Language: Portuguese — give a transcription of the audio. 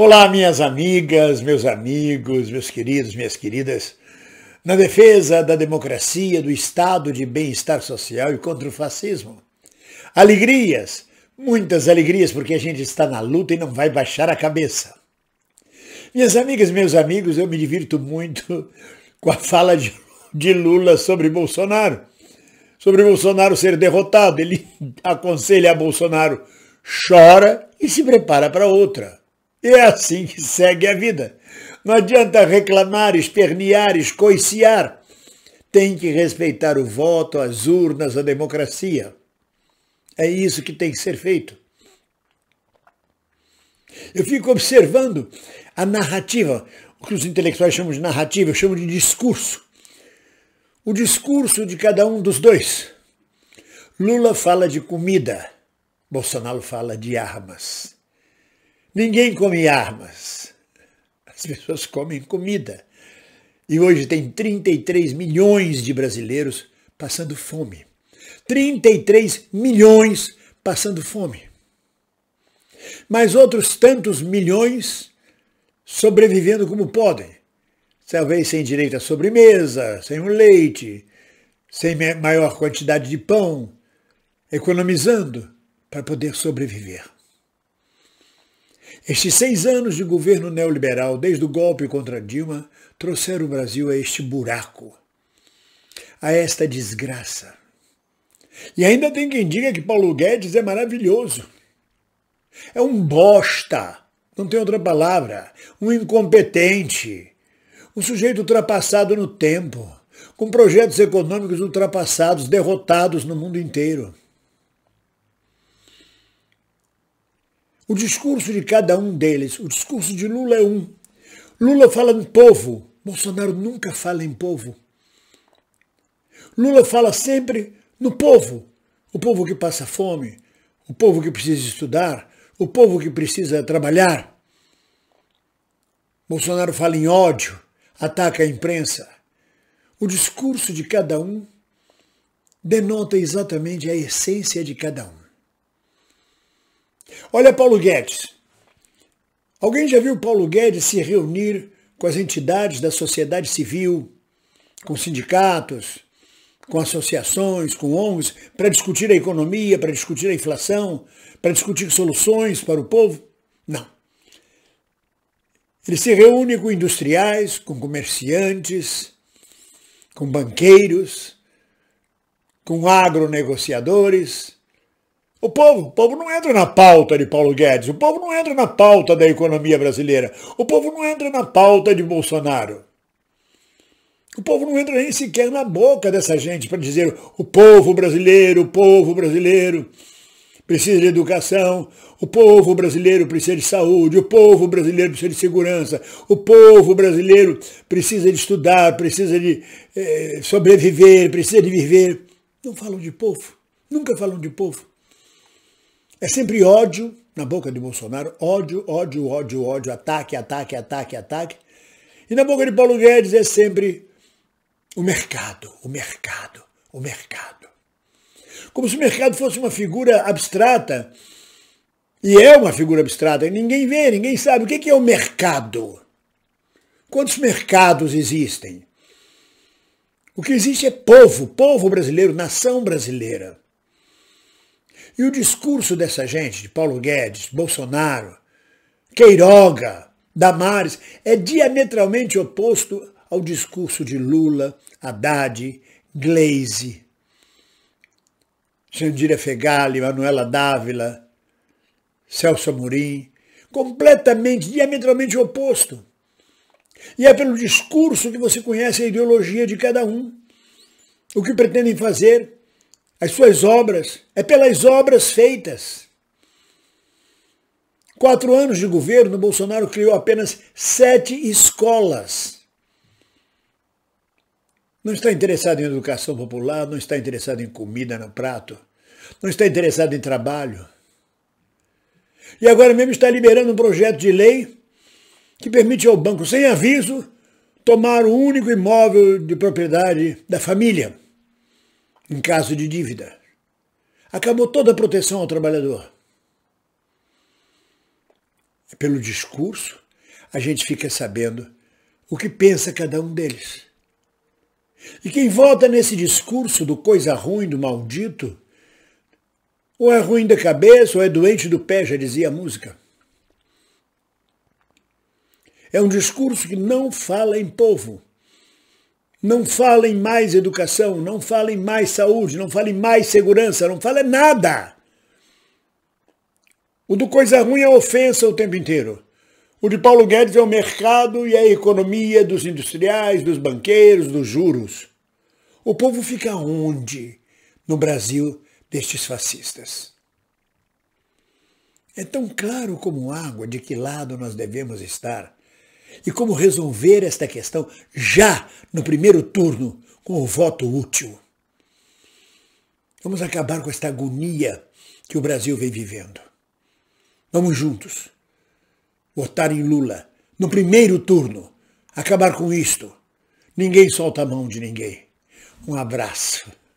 Olá, minhas amigas, meus amigos, meus queridos, minhas queridas. Na defesa da democracia, do estado de bem-estar social e contra o fascismo. Alegrias, muitas alegrias, porque a gente está na luta e não vai baixar a cabeça. Minhas amigas, meus amigos, eu me divirto muito com a fala de, de Lula sobre Bolsonaro. Sobre Bolsonaro ser derrotado. Ele aconselha a Bolsonaro, chora e se prepara para outra. E é assim que segue a vida. Não adianta reclamar, espernear, escoiciar. Tem que respeitar o voto, as urnas, a democracia. É isso que tem que ser feito. Eu fico observando a narrativa, o que os intelectuais chamam de narrativa, eu chamo de discurso. O discurso de cada um dos dois. Lula fala de comida, Bolsonaro fala de armas. Ninguém come armas. As pessoas comem comida. E hoje tem 33 milhões de brasileiros passando fome. 33 milhões passando fome. Mas outros tantos milhões sobrevivendo como podem. Talvez sem direito à sobremesa, sem um leite, sem maior quantidade de pão, economizando para poder sobreviver. Estes seis anos de governo neoliberal, desde o golpe contra Dilma, trouxeram o Brasil a este buraco, a esta desgraça. E ainda tem quem diga que Paulo Guedes é maravilhoso. É um bosta, não tem outra palavra, um incompetente, um sujeito ultrapassado no tempo, com projetos econômicos ultrapassados, derrotados no mundo inteiro. O discurso de cada um deles, o discurso de Lula é um. Lula fala em povo, Bolsonaro nunca fala em povo. Lula fala sempre no povo, o povo que passa fome, o povo que precisa estudar, o povo que precisa trabalhar. Bolsonaro fala em ódio, ataca a imprensa. O discurso de cada um denota exatamente a essência de cada um. Olha Paulo Guedes. Alguém já viu Paulo Guedes se reunir com as entidades da sociedade civil, com sindicatos, com associações, com ONGs, para discutir a economia, para discutir a inflação, para discutir soluções para o povo? Não. Ele se reúne com industriais, com comerciantes, com banqueiros, com agronegociadores, o povo, o povo não entra na pauta de Paulo Guedes, o povo não entra na pauta da economia brasileira, o povo não entra na pauta de Bolsonaro. O povo não entra nem sequer na boca dessa gente para dizer o povo brasileiro, o povo brasileiro precisa de educação, o povo brasileiro precisa de saúde, o povo brasileiro precisa de segurança, o povo brasileiro precisa de estudar, precisa de eh, sobreviver, precisa de viver. Não falam de povo, nunca falam de povo. É sempre ódio na boca de Bolsonaro, ódio, ódio, ódio, ódio, ataque, ataque, ataque, ataque. E na boca de Paulo Guedes é sempre o mercado, o mercado, o mercado. Como se o mercado fosse uma figura abstrata, e é uma figura abstrata, ninguém vê, ninguém sabe. O é que é o mercado? Quantos mercados existem? O que existe é povo, povo brasileiro, nação brasileira. E o discurso dessa gente, de Paulo Guedes, Bolsonaro, Queiroga, Damares, é diametralmente oposto ao discurso de Lula, Haddad, Glaze, Jandira Fegali, Manuela Dávila, Celso Amorim, completamente, diametralmente oposto. E é pelo discurso que você conhece a ideologia de cada um, o que pretendem fazer as suas obras, é pelas obras feitas. Quatro anos de governo, Bolsonaro criou apenas sete escolas. Não está interessado em educação popular, não está interessado em comida no prato, não está interessado em trabalho. E agora mesmo está liberando um projeto de lei que permite ao banco, sem aviso, tomar o único imóvel de propriedade da família em caso de dívida. Acabou toda a proteção ao trabalhador. Pelo discurso, a gente fica sabendo o que pensa cada um deles. E quem volta nesse discurso do coisa ruim, do maldito, ou é ruim da cabeça ou é doente do pé, já dizia a música. É um discurso que não fala em povo. Não falem mais educação, não falem mais saúde, não falem mais segurança, não falem nada. O do coisa ruim é ofensa o tempo inteiro. O de Paulo Guedes é o mercado e a economia dos industriais, dos banqueiros, dos juros. O povo fica onde no Brasil destes fascistas? É tão claro como água de que lado nós devemos estar e como resolver esta questão já no primeiro turno, com o voto útil. Vamos acabar com esta agonia que o Brasil vem vivendo. Vamos juntos votar em Lula no primeiro turno, acabar com isto. Ninguém solta a mão de ninguém. Um abraço.